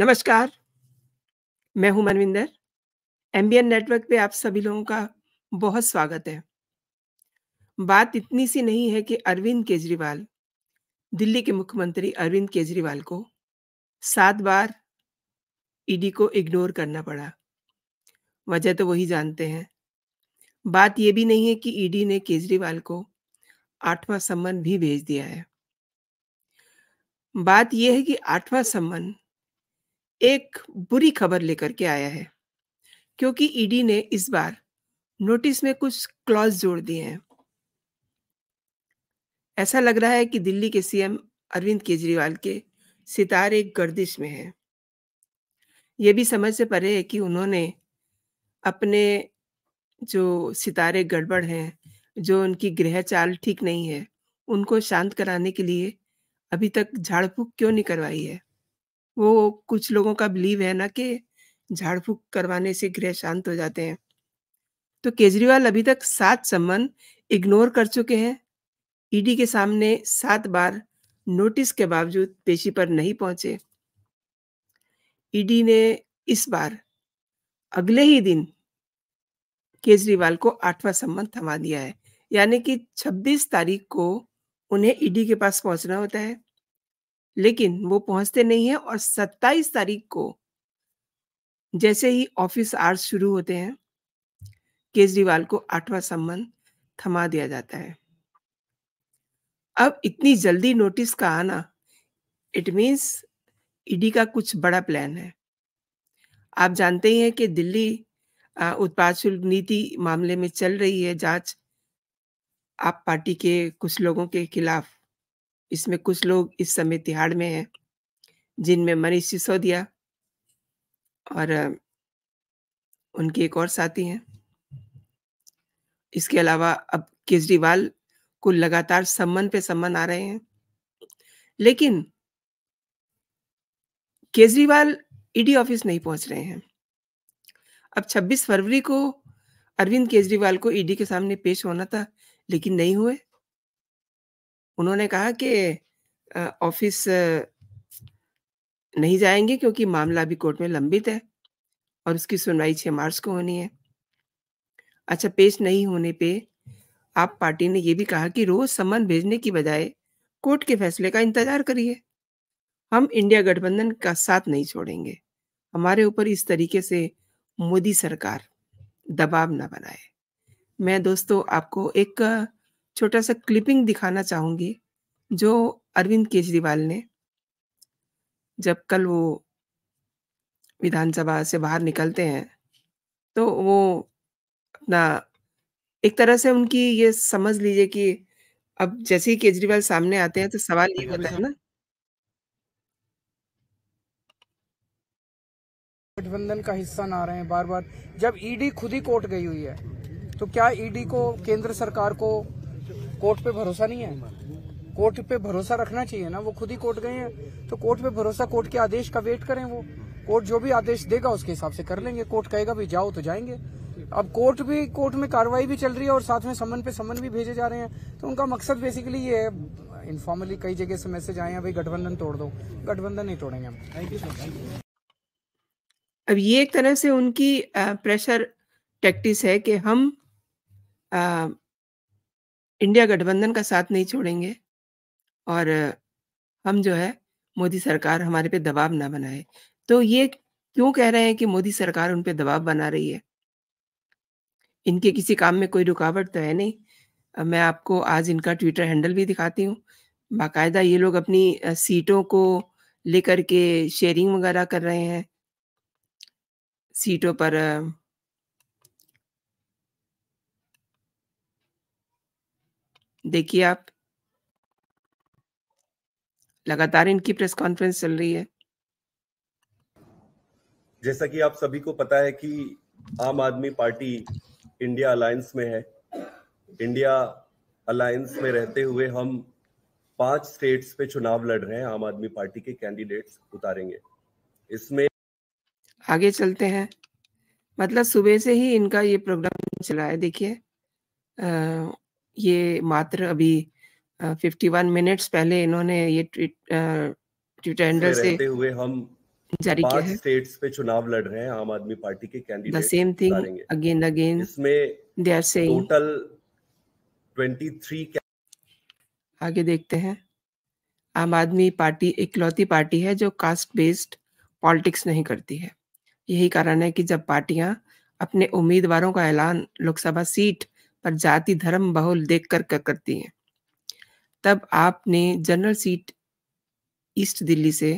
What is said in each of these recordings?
नमस्कार मैं हूं मनविंदर एम्बियन नेटवर्क पे आप सभी लोगों का बहुत स्वागत है बात इतनी सी नहीं है कि अरविंद केजरीवाल दिल्ली के मुख्यमंत्री अरविंद केजरीवाल को सात बार ईडी को इग्नोर करना पड़ा वजह तो वही जानते हैं बात यह भी नहीं है कि ईडी ने केजरीवाल को आठवां सम्मन भी भेज दिया है बात यह है कि आठवां सम्मन एक बुरी खबर लेकर के आया है क्योंकि ईडी ने इस बार नोटिस में कुछ क्लॉज जोड़ दिए हैं ऐसा लग रहा है कि दिल्ली के सीएम अरविंद केजरीवाल के सितारे गर्दिश में हैं यह भी समझ से परे है कि उन्होंने अपने जो सितारे गड़बड़ हैं जो उनकी गृह चाल ठीक नहीं है उनको शांत कराने के लिए अभी तक झाड़ फूक क्यों नहीं करवाई है वो कुछ लोगों का बिलीव है ना कि झाड़ फूक करवाने से गृह शांत हो जाते हैं तो केजरीवाल अभी तक सात सम्मन इग्नोर कर चुके हैं ईडी के सामने सात बार नोटिस के बावजूद पेशी पर नहीं पहुंचे ईडी ने इस बार अगले ही दिन केजरीवाल को आठवां सम्मन थमा दिया है यानी कि 26 तारीख को उन्हें ईडी के पास पहुंचना होता है लेकिन वो पहुंचते नहीं है और 27 तारीख को जैसे ही ऑफिस आर्स शुरू होते हैं केजरीवाल को आठवां सम्मान थमा दिया जाता है अब इतनी जल्दी नोटिस का आना इट मीन्स ईडी का कुछ बड़ा प्लान है आप जानते ही हैं कि दिल्ली उत्पाद शुल्क नीति मामले में चल रही है जांच आप पार्टी के कुछ लोगों के खिलाफ इसमें कुछ लोग इस समय तिहाड़ में हैं जिनमें मनीष सिसोदिया और उनके एक और साथी हैं इसके अलावा अब केजरीवाल को लगातार सम्मन पे सम्मन आ रहे हैं लेकिन केजरीवाल ईडी ऑफिस नहीं पहुंच रहे हैं अब 26 फरवरी को अरविंद केजरीवाल को ईडी के सामने पेश होना था लेकिन नहीं हुए उन्होंने कहा कि ऑफिस नहीं जाएंगे क्योंकि मामला अभी कोर्ट में लंबित है और उसकी सुनवाई छः मार्च को होनी है अच्छा पेश नहीं होने पे आप पार्टी ने यह भी कहा कि रोज समन भेजने की बजाय कोर्ट के फैसले का इंतजार करिए हम इंडिया गठबंधन का साथ नहीं छोड़ेंगे हमारे ऊपर इस तरीके से मोदी सरकार दबाव ना बनाए मैं दोस्तों आपको एक छोटा सा क्लिपिंग दिखाना चाहूंगी जो अरविंद केजरीवाल ने जब कल वो विधानसभा से बाहर निकलते हैं तो वो अपना एक तरह से उनकी ये समझ लीजिए कि अब जैसे ही केजरीवाल सामने आते हैं तो सवाल ये होता है ना गठबंधन का हिस्सा ना रहे हैं बार बार जब ईडी खुद ही कोर्ट गई हुई है तो क्या ईडी को केंद्र सरकार को कोर्ट पे भरोसा नहीं है कोर्ट पे भरोसा रखना चाहिए ना वो खुद ही कोर्ट गए हैं तो कोर्ट पे भरोसा कोर्ट के आदेश का वेट करें वो कोर्ट जो भी आदेश देगा उसके हिसाब से कर लेंगे कोर्ट कहेगा भी जाओ तो जाएंगे अब कोर्ट भी कोर्ट में कार्रवाई भी चल रही है और साथ में समन पे समन भी भेजे जा रहे हैं तो उनका मकसद बेसिकली ये है इनफॉर्मली कई जगह से मैसेज आए हैं भाई गठबंधन तोड़ दो गठबंधन नहीं तोड़ेंगे हम थैंक यू अब ये एक तरह से उनकी प्रेशर टैक्टिस है कि हम इंडिया गठबंधन का साथ नहीं छोड़ेंगे और हम जो है मोदी सरकार हमारे पे दबाव ना बनाए तो ये क्यों कह रहे हैं कि मोदी सरकार उन पे दबाव बना रही है इनके किसी काम में कोई रुकावट तो है नहीं मैं आपको आज इनका ट्विटर हैंडल भी दिखाती हूँ बाकायदा ये लोग अपनी सीटों को लेकर के शेयरिंग वगैरह कर रहे हैं सीटों पर देखिए आप लगातार इनकी प्रेस कॉन्फ्रेंस चल रही है जैसा कि आप सभी को पता है कि आम आदमी पार्टी इंडिया अलायंस में है इंडिया अलायंस में रहते हुए हम पांच स्टेट्स पे चुनाव लड़ रहे हैं आम आदमी पार्टी के कैंडिडेट्स उतारेंगे इसमें आगे चलते हैं मतलब सुबह से ही इनका ये प्रोग्राम चला है देखिए ये मात्र अभी फिफ्टी वन मिनट्स पहले इन्होंने ये ट्वीट ट्विटर से हुए हम जारी किया है स्टेट्स पे चुनाव लड़ रहे हैं आम आदमी पार्टी के candidate the same thing again again इसमें दे आर सेइंग टोटल 23 आगे देखते हैं आम आदमी पार्टी इकलौती पार्टी है जो कास्ट बेस्ड पॉलिटिक्स नहीं करती है यही कारण है कि जब पार्टियां अपने उम्मीदवारों का ऐलान लोकसभा सीट और जाति धर्म बहुल देख कर करती हैं तब आपने जनरल सीट ईस्ट दिल्ली से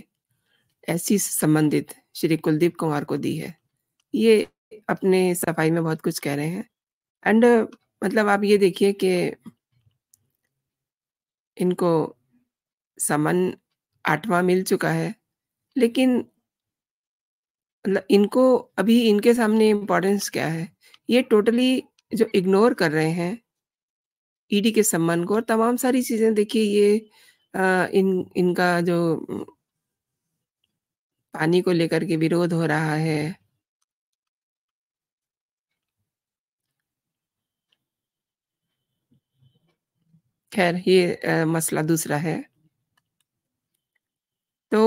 ऐसी संबंधित श्री कुलदीप कुमार को दी है ये अपने सफाई में बहुत कुछ कह रहे हैं एंड uh, मतलब आप ये देखिए कि इनको समन आठवां मिल चुका है लेकिन मतलब इनको अभी इनके सामने इम्पोर्टेंस क्या है ये टोटली जो इग्नोर कर रहे हैं ईडी के सम्मान को और तमाम सारी चीज़ें देखिए ये आ, इन इनका जो पानी को लेकर के विरोध हो रहा है खैर ये आ, मसला दूसरा है तो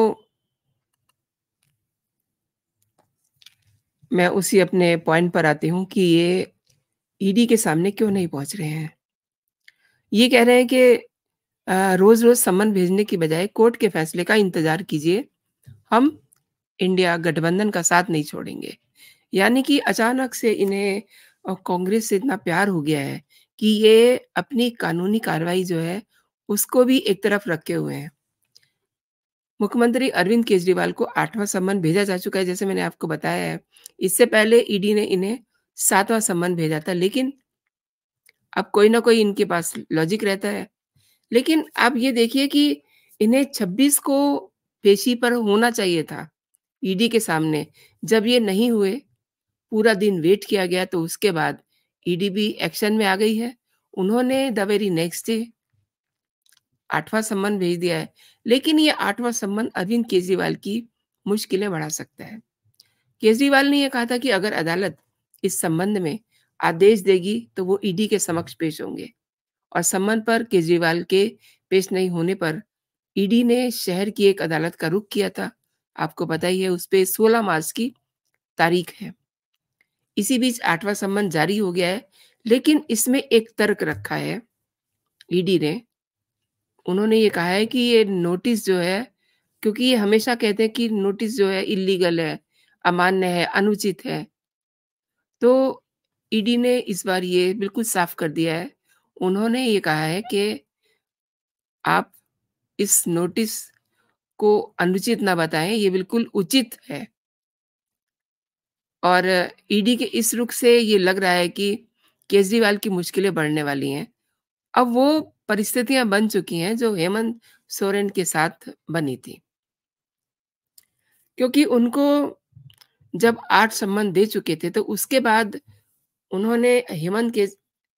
मैं उसी अपने पॉइंट पर आती हूं कि ये ईडी के सामने क्यों नहीं पहुंच रहे हैं ये कह रहे हैं कि रोज रोज समन भेजने की बजाय कोर्ट के फैसले का इंतजार कीजिए हम इंडिया गठबंधन का साथ नहीं छोड़ेंगे यानी कि अचानक से इन्हें कांग्रेस से इतना प्यार हो गया है कि ये अपनी कानूनी कार्रवाई जो है उसको भी एक तरफ रखे हुए हैं मुख्यमंत्री अरविंद केजरीवाल को आठवां सम्मान भेजा जा चुका है जैसे मैंने आपको बताया है इससे पहले ईडी ने इन्हें सातवां संबंध भेजा था लेकिन अब कोई ना कोई इनके पास लॉजिक रहता है लेकिन आप ये देखिए कि इन्हें 26 को पेशी पर होना चाहिए था ईडी e के सामने जब ये नहीं हुए पूरा दिन वेट किया गया तो उसके बाद ईडी e भी एक्शन में आ गई है उन्होंने द वेरी नेक्स्ट डे आठवां सम्मान भेज दिया है लेकिन ये आठवां संबंध अरविंद केजरीवाल की मुश्किलें बढ़ा सकता है केजरीवाल ने यह कहा था कि अगर अदालत इस संबंध में आदेश देगी तो वो ईडी e के समक्ष पेश होंगे और सम्मन पर केजरीवाल के पेश नहीं होने पर ईडी e ने शहर की एक अदालत का रुख किया था आपको पता ही है उस पर सोलह मार्च की तारीख है इसी बीच आठवां सम्मन जारी हो गया है लेकिन इसमें एक तर्क रखा है ईडी e ने उन्होंने ये कहा है कि ये नोटिस जो है क्योंकि ये हमेशा कहते हैं कि नोटिस जो है इलीगल है अमान्य है अनुचित है तो ईडी ने इस बार ये बिल्कुल साफ कर दिया है उन्होंने ये कहा है कि आप इस नोटिस को अनुचित ना बताएं ये बिल्कुल उचित है और ईडी के इस रुख से ये लग रहा है कि केजरीवाल की मुश्किलें बढ़ने वाली हैं अब वो परिस्थितियां बन चुकी हैं जो हेमंत सोरेन के साथ बनी थी क्योंकि उनको जब आठ सम्मान दे चुके थे तो उसके बाद उन्होंने हेमंत के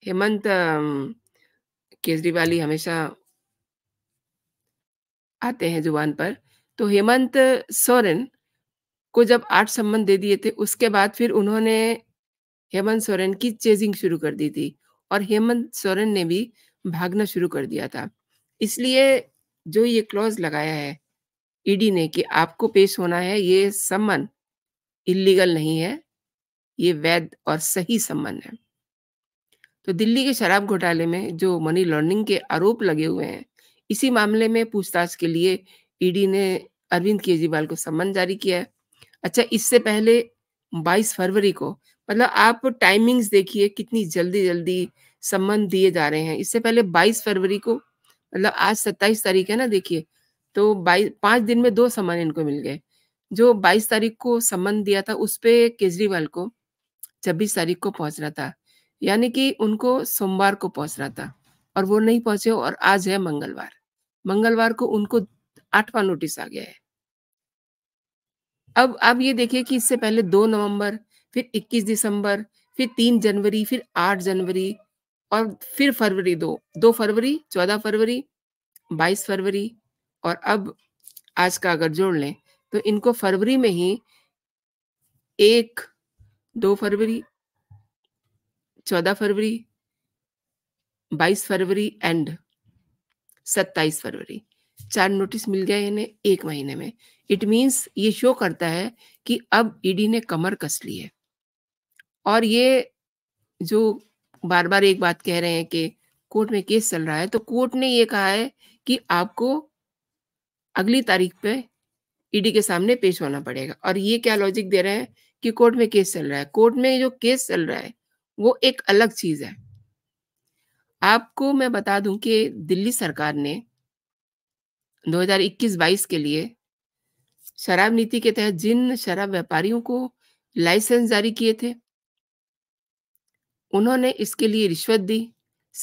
हेमंत केजरीवाल हमेशा आते हैं जुबान पर तो हेमंत सोरेन को जब आठ सम्मान दे दिए थे उसके बाद फिर उन्होंने हेमंत सोरेन की चेजिंग शुरू कर दी थी और हेमंत सोरेन ने भी भागना शुरू कर दिया था इसलिए जो ये क्लॉज लगाया है ईडी ने कि आपको पेश होना है ये सम्मान इलीगल नहीं है ये वैध और सही संबंध है तो दिल्ली के शराब घोटाले में जो मनी लॉन्ड्रिंग के आरोप लगे हुए हैं इसी मामले में पूछताछ के लिए ईडी e ने अरविंद केजरीवाल को सम्मन जारी किया है अच्छा इससे पहले 22 फरवरी को मतलब आप टाइमिंग्स देखिए कितनी जल्दी जल्दी सम्मन दिए जा रहे हैं इससे पहले 22 फरवरी को मतलब आज 27 तारीख है ना देखिए तो बाईस पाँच दिन में दो सम्मान इनको मिल गए जो 22 तारीख को संबंध दिया था उस पर केजरीवाल को 26 तारीख को पहुंचना था यानी कि उनको सोमवार को पहुंचना था और वो नहीं पहुंचे और आज है मंगलवार मंगलवार को उनको आठवा नोटिस आ गया है अब आप ये देखिए कि इससे पहले दो नवंबर फिर 21 दिसंबर फिर तीन जनवरी फिर आठ जनवरी और फिर फरवरी दो दो फरवरी चौदह फरवरी बाईस फरवरी और अब आज का अगर जोड़ लें तो इनको फरवरी में ही एक दो फरवरी चौदह फरवरी बाईस फरवरी एंड सत्ताईस फरवरी चार नोटिस मिल गए इन्हें एक महीने में इट मींस ये शो करता है कि अब ईडी e ने कमर कस ली है और ये जो बार बार एक बात कह रहे हैं कि कोर्ट में केस चल रहा है तो कोर्ट ने ये कहा है कि आपको अगली तारीख पे ईडी के सामने पेश होना पड़ेगा और ये क्या लॉजिक दे रहा है कि कोर्ट में केस चल रहा है कोर्ट में जो केस चल रहा है वो एक अलग चीज है आपको मैं बता दूं कि दिल्ली सरकार ने 2021-22 के लिए शराब नीति के तहत जिन शराब व्यापारियों को लाइसेंस जारी किए थे उन्होंने इसके लिए रिश्वत दी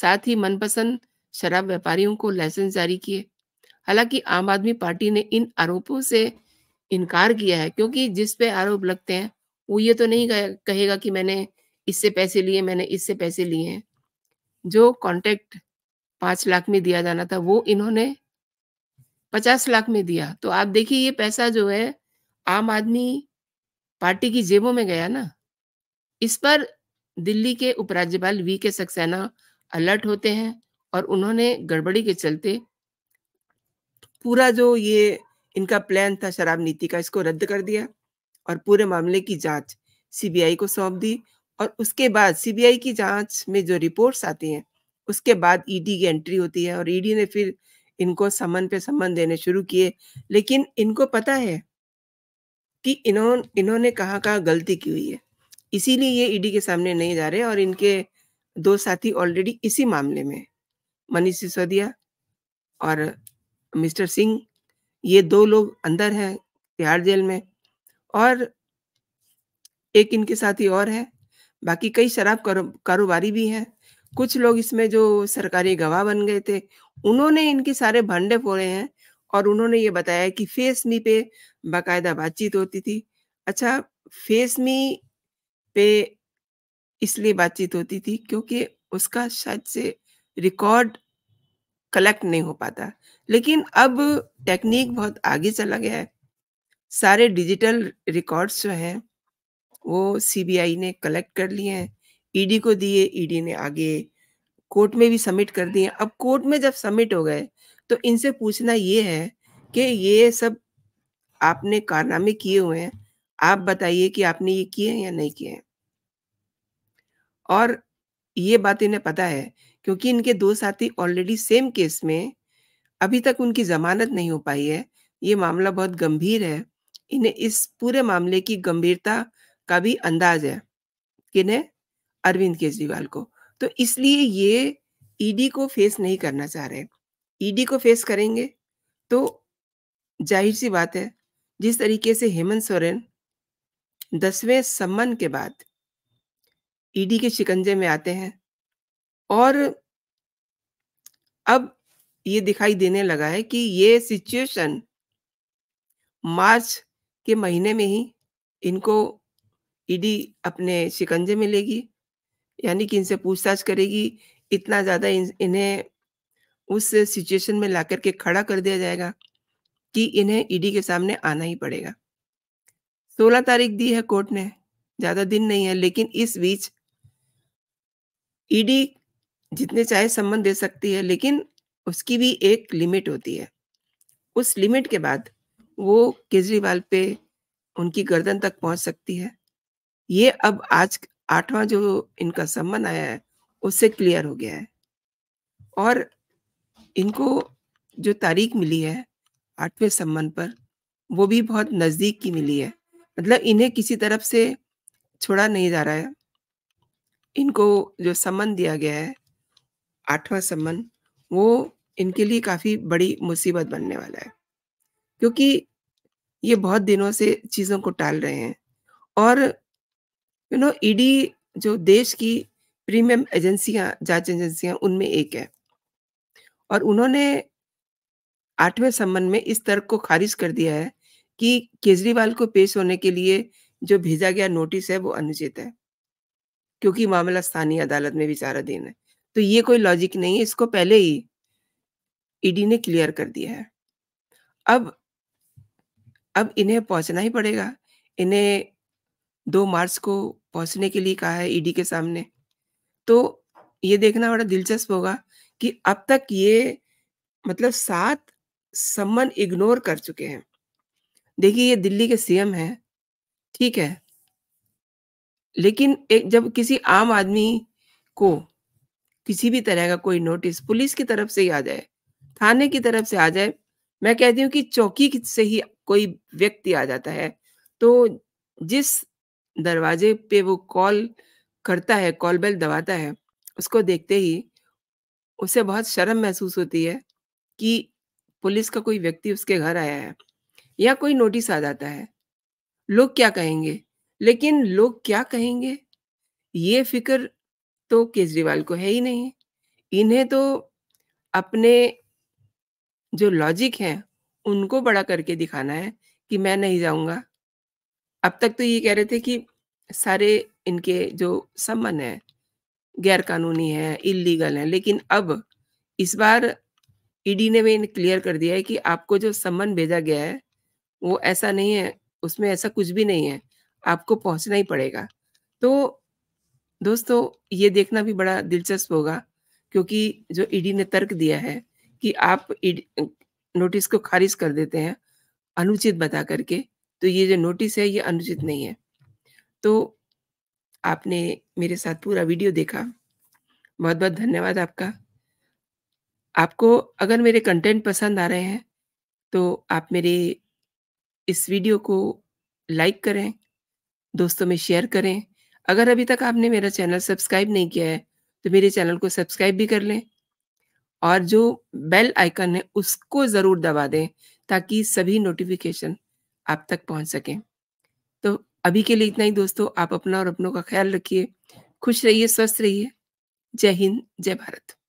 साथ ही मनपसंद शराब व्यापारियों को लाइसेंस जारी किए हालांकि आम आदमी पार्टी ने इन आरोपों से इनकार किया है क्योंकि जिस पे आरोप लगते हैं वो ये तो नहीं कहेगा कि मैंने इससे पैसे लिए मैंने इससे पैसे लिए हैं जो कॉन्ट्रैक्ट पांच लाख में दिया जाना था वो इन्होंने पचास लाख में दिया तो आप देखिए ये पैसा जो है आम आदमी पार्टी की जेबों में गया ना इस पर दिल्ली के उपराज्यपाल वी के सक्सेना अलर्ट होते हैं और उन्होंने गड़बड़ी के चलते पूरा जो ये इनका प्लान था शराब नीति का इसको रद्द कर दिया और पूरे मामले की जांच सीबीआई को सौंप दी और उसके बाद सीबीआई की जांच में जो रिपोर्ट्स आती हैं उसके बाद ईडी की एंट्री होती है और ईडी ने फिर इनको समन पे समन देने शुरू किए लेकिन इनको पता है कि इन्हों इन्होंने कहाँ कहाँ गलती की हुई है इसीलिए ये ईडी के सामने नहीं जा रहे और इनके दो साथी ऑलरेडी इसी मामले में मनीष सिसोदिया और मिस्टर सिंह ये दो लोग अंदर हैं तिहाड़ जेल में और एक इनके साथ ही और है बाकी कई शराब कारोबारी भी हैं कुछ लोग इसमें जो सरकारी गवाह बन गए थे उन्होंने इनके सारे भांडे फोड़े हैं और उन्होंने ये बताया कि फेस मी पे बाकायदा बातचीत होती थी अच्छा फेस मी पे इसलिए बातचीत होती थी क्योंकि उसका शायद से रिकॉर्ड कलेक्ट नहीं हो पाता लेकिन अब टेक्निक बहुत आगे चला गया है सारे डिजिटल रिकॉर्ड्स जो हैं वो सीबीआई ने कलेक्ट कर लिए हैं ईडी e को दिए ईडी e ने आगे कोर्ट में भी सबमिट कर दिए अब कोर्ट में जब सबमिट हो गए तो इनसे पूछना ये है कि ये सब आपने कारनामे किए हुए हैं आप बताइए कि आपने ये किए हैं या नहीं किए हैं और ये बात इन्हें पता है क्योंकि इनके दो साथी ऑलरेडी सेम केस में अभी तक उनकी जमानत नहीं हो पाई है ये मामला बहुत गंभीर है इन्हें इस पूरे मामले की गंभीरता का भी अंदाज है किन्हें अरविंद केजरीवाल को तो इसलिए ये ईडी e को फेस नहीं करना चाह रहे ईडी e को फेस करेंगे तो जाहिर सी बात है जिस तरीके से हेमंत सोरेन दसवें सम्मन के बाद ईडी e के शिकंजे में आते हैं और अब ये दिखाई देने लगा है कि ये सिचुएशन मार्च के महीने में ही इनको ईडी अपने शिकंजे में लेगी यानी कि इनसे पूछताछ करेगी इतना ज़्यादा इन, इन्हें उस सिचुएशन में ला करके खड़ा कर दिया जाएगा कि इन्हें ईडी के सामने आना ही पड़ेगा सोलह तारीख दी है कोर्ट ने ज़्यादा दिन नहीं है लेकिन इस बीच ईडी जितने चाहे संबंध दे सकती है लेकिन उसकी भी एक लिमिट होती है उस लिमिट के बाद वो केजरीवाल पे उनकी गर्दन तक पहुंच सकती है ये अब आज आठवां जो इनका संबंध आया है उससे क्लियर हो गया है और इनको जो तारीख मिली है आठवें संबंध पर वो भी बहुत नज़दीक की मिली है मतलब इन्हें किसी तरफ से छोड़ा नहीं जा रहा है इनको जो संबंध दिया गया है आठवां सम्मन वो इनके लिए काफ़ी बड़ी मुसीबत बनने वाला है क्योंकि ये बहुत दिनों से चीज़ों को टाल रहे हैं और यू नो ईडी जो देश की प्रीमियम एजेंसियां जांच एजेंसियां उनमें एक है और उन्होंने आठवें संबंध में इस तर्क को खारिज कर दिया है कि केजरीवाल को पेश होने के लिए जो भेजा गया नोटिस है वो अनुचित है क्योंकि मामला स्थानीय अदालत में विचाराधीन है तो ये कोई लॉजिक नहीं है इसको पहले ही ईडी e ने क्लियर कर दिया है अब अब इन्हें पहुंचना ही पड़ेगा इन्हें दो मार्च को पहुंचने के लिए कहा है ईडी e के सामने तो ये देखना बड़ा दिलचस्प होगा कि अब तक ये मतलब सात सम्मन इग्नोर कर चुके हैं देखिए ये दिल्ली के सीएम हैं ठीक है लेकिन एक जब किसी आम आदमी को किसी भी तरह का कोई नोटिस पुलिस की तरफ से ही आ जाए थाने की तरफ से आ जाए मैं कहती हूँ कि चौकी से ही कोई व्यक्ति आ जाता है तो जिस दरवाजे पे वो कॉल करता है कॉल बेल दबाता है उसको देखते ही उसे बहुत शर्म महसूस होती है कि पुलिस का कोई व्यक्ति उसके घर आया है या कोई नोटिस आ जाता है लोग क्या कहेंगे लेकिन लोग क्या कहेंगे ये फिक्र तो केजरीवाल को है ही नहीं इन्हें तो अपने जो लॉजिक है उनको बड़ा करके दिखाना है कि मैं नहीं जाऊंगा अब तक तो ये कह रहे थे कि सारे इनके जो सम्मन है गैर कानूनी है इलीगल है लेकिन अब इस बार ईडी e ने भी क्लियर कर दिया है कि आपको जो सम्मन भेजा गया है वो ऐसा नहीं है उसमें ऐसा कुछ भी नहीं है आपको पहुंचना ही पड़ेगा तो दोस्तों ये देखना भी बड़ा दिलचस्प होगा क्योंकि जो ईडी ने तर्क दिया है कि आप नोटिस को खारिज कर देते हैं अनुचित बता करके तो ये जो नोटिस है ये अनुचित नहीं है तो आपने मेरे साथ पूरा वीडियो देखा बहुत बहुत धन्यवाद आपका आपको अगर मेरे कंटेंट पसंद आ रहे हैं तो आप मेरे इस वीडियो को लाइक करें दोस्तों में शेयर करें अगर अभी तक आपने मेरा चैनल सब्सक्राइब नहीं किया है तो मेरे चैनल को सब्सक्राइब भी कर लें और जो बेल आइकन है उसको ज़रूर दबा दें ताकि सभी नोटिफिकेशन आप तक पहुंच सकें तो अभी के लिए इतना ही दोस्तों आप अपना और अपनों का ख्याल रखिए खुश रहिए स्वस्थ रहिए जय हिंद जय भारत